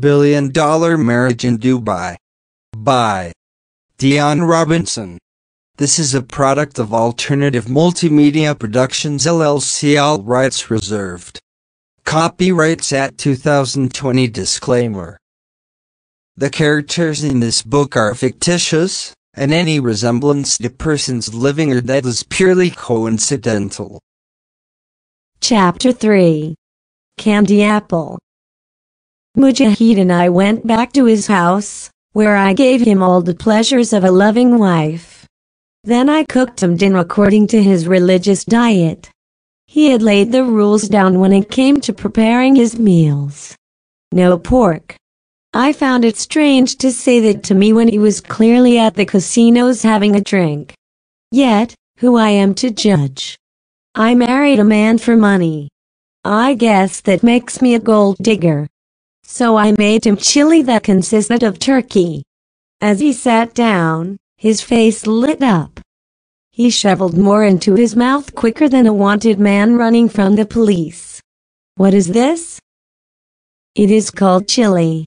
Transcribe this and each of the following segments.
Billion Dollar Marriage in Dubai. By Dion Robinson. This is a product of Alternative Multimedia Productions LLC, all rights reserved. Copyrights at 2020 disclaimer. The characters in this book are fictitious, and any resemblance to persons living or dead is purely coincidental. Chapter 3 Candy Apple Mujahid and I went back to his house, where I gave him all the pleasures of a loving wife. Then I cooked him dinner according to his religious diet. He had laid the rules down when it came to preparing his meals. No pork. I found it strange to say that to me when he was clearly at the casinos having a drink. Yet, who I am to judge. I married a man for money. I guess that makes me a gold digger. So I made him chili that consisted of turkey. As he sat down, his face lit up. He shoveled more into his mouth quicker than a wanted man running from the police. What is this? It is called chili.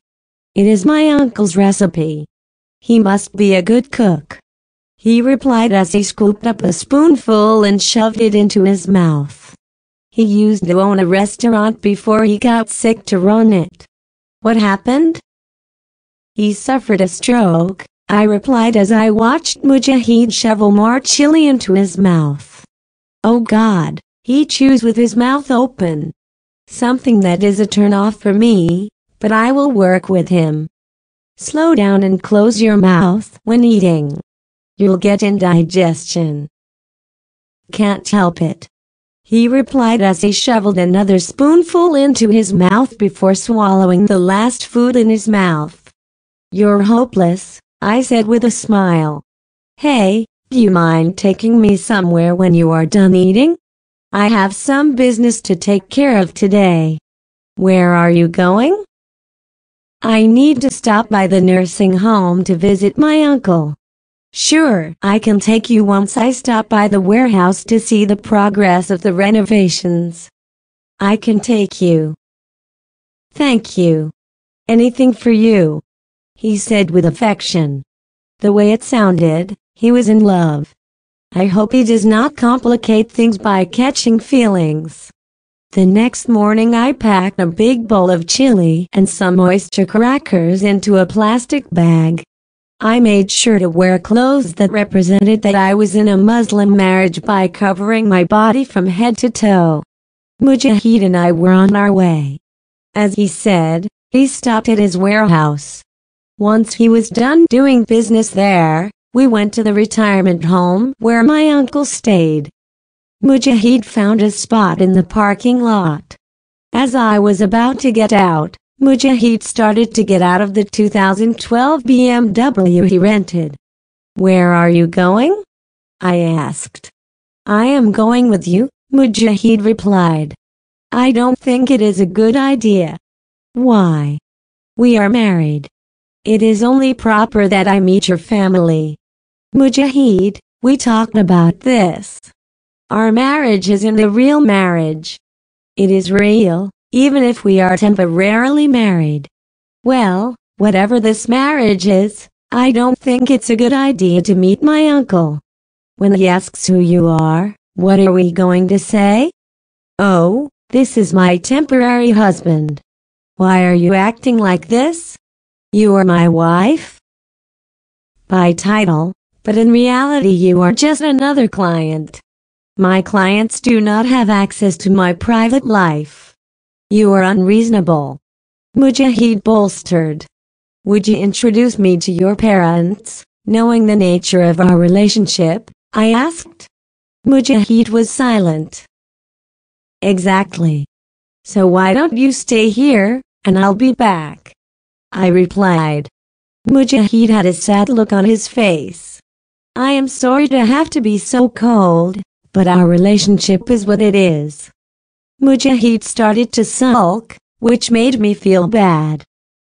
It is my uncle's recipe. He must be a good cook. He replied as he scooped up a spoonful and shoved it into his mouth. He used to own a restaurant before he got sick to run it. What happened? He suffered a stroke, I replied as I watched Mujahid shovel more chili into his mouth. Oh God, he chews with his mouth open. Something that is a turn-off for me, but I will work with him. Slow down and close your mouth when eating. You'll get indigestion. Can't help it he replied as he shoveled another spoonful into his mouth before swallowing the last food in his mouth. You're hopeless, I said with a smile. Hey, do you mind taking me somewhere when you are done eating? I have some business to take care of today. Where are you going? I need to stop by the nursing home to visit my uncle. Sure, I can take you once I stop by the warehouse to see the progress of the renovations. I can take you. Thank you. Anything for you. He said with affection. The way it sounded, he was in love. I hope he does not complicate things by catching feelings. The next morning I packed a big bowl of chili and some oyster crackers into a plastic bag. I made sure to wear clothes that represented that I was in a Muslim marriage by covering my body from head to toe. Mujahid and I were on our way. As he said, he stopped at his warehouse. Once he was done doing business there, we went to the retirement home where my uncle stayed. Mujahid found a spot in the parking lot. As I was about to get out, Mujahid started to get out of the 2012 BMW he rented. Where are you going? I asked. I am going with you, Mujahid replied. I don't think it is a good idea. Why? We are married. It is only proper that I meet your family. Mujahid, we talked about this. Our marriage isn't a real marriage. It is real, even if we are temporarily married. Well, whatever this marriage is, I don't think it's a good idea to meet my uncle. When he asks who you are, what are we going to say? Oh, this is my temporary husband. Why are you acting like this? You are my wife? By title, but in reality you are just another client. My clients do not have access to my private life. You are unreasonable. Mujahid bolstered. Would you introduce me to your parents, knowing the nature of our relationship? I asked. Mujahid was silent. Exactly. So why don't you stay here, and I'll be back? I replied. Mujahid had a sad look on his face. I am sorry to have to be so cold, but our relationship is what it is. Mujahid started to sulk, which made me feel bad.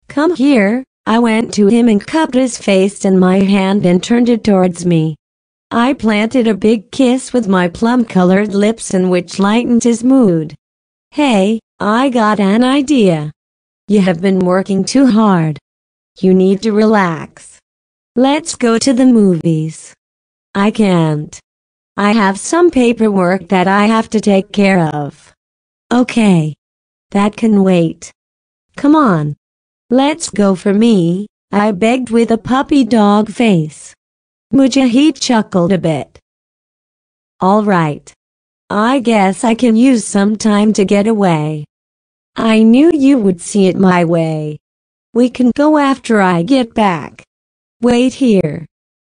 Come here, I went to him and cupped his face in my hand and turned it towards me. I planted a big kiss with my plum-colored lips and which lightened his mood. Hey, I got an idea. You have been working too hard. You need to relax. Let's go to the movies. I can't. I have some paperwork that I have to take care of. Okay. That can wait. Come on. Let's go for me, I begged with a puppy dog face. Mujahid chuckled a bit. All right. I guess I can use some time to get away. I knew you would see it my way. We can go after I get back. Wait here.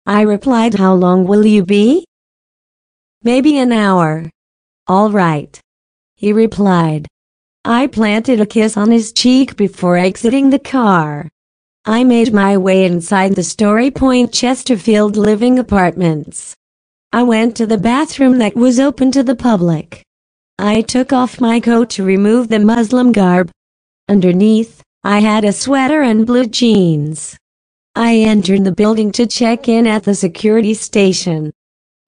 I replied how long will you be? Maybe an hour. All right he replied. I planted a kiss on his cheek before exiting the car. I made my way inside the Story Point Chesterfield living apartments. I went to the bathroom that was open to the public. I took off my coat to remove the Muslim garb. Underneath, I had a sweater and blue jeans. I entered the building to check in at the security station.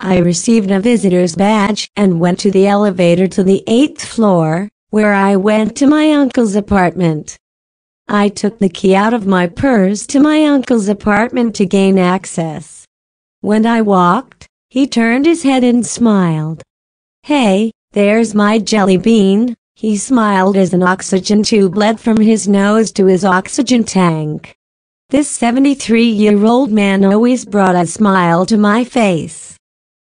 I received a visitor's badge and went to the elevator to the eighth floor, where I went to my uncle's apartment. I took the key out of my purse to my uncle's apartment to gain access. When I walked, he turned his head and smiled. Hey, there's my jelly bean, he smiled as an oxygen tube led from his nose to his oxygen tank. This 73-year-old man always brought a smile to my face.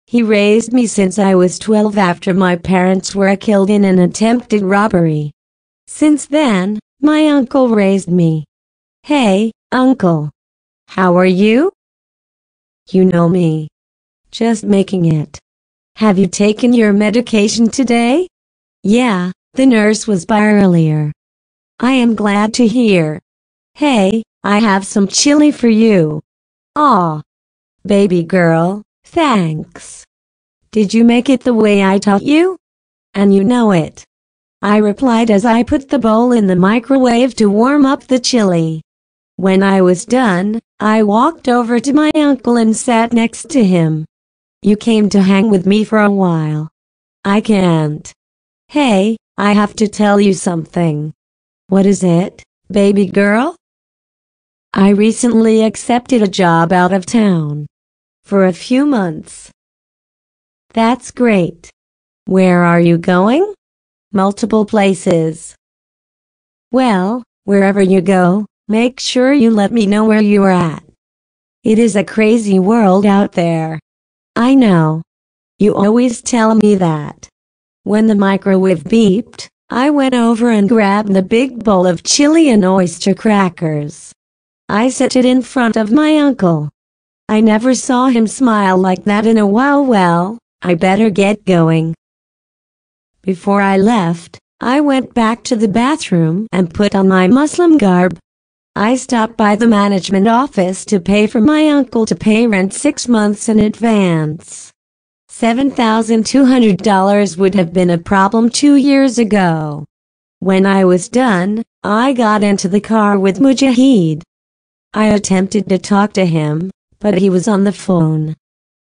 He raised me since I was 12 after my parents were killed in an attempted robbery. Since then, my uncle raised me. Hey, uncle. How are you? You know me. Just making it. Have you taken your medication today? Yeah, the nurse was by earlier. I am glad to hear. Hey, I have some chili for you. Aw. Baby girl, Thanks. Did you make it the way I taught you? And you know it. I replied as I put the bowl in the microwave to warm up the chili. When I was done, I walked over to my uncle and sat next to him. You came to hang with me for a while. I can't. Hey, I have to tell you something. What is it, baby girl? I recently accepted a job out of town for a few months. That's great. Where are you going? Multiple places. Well, wherever you go, make sure you let me know where you are at. It is a crazy world out there. I know. You always tell me that. When the microwave beeped, I went over and grabbed the big bowl of chili and oyster crackers. I set it in front of my uncle. I never saw him smile like that in a while. Well, I better get going. Before I left, I went back to the bathroom and put on my Muslim garb. I stopped by the management office to pay for my uncle to pay rent six months in advance. $7,200 would have been a problem two years ago. When I was done, I got into the car with Mujahid. I attempted to talk to him, but he was on the phone.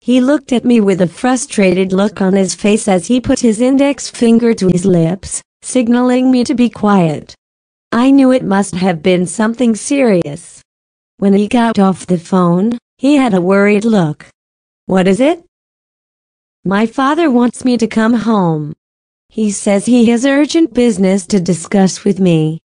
He looked at me with a frustrated look on his face as he put his index finger to his lips, signaling me to be quiet. I knew it must have been something serious. When he got off the phone, he had a worried look. What is it? My father wants me to come home. He says he has urgent business to discuss with me.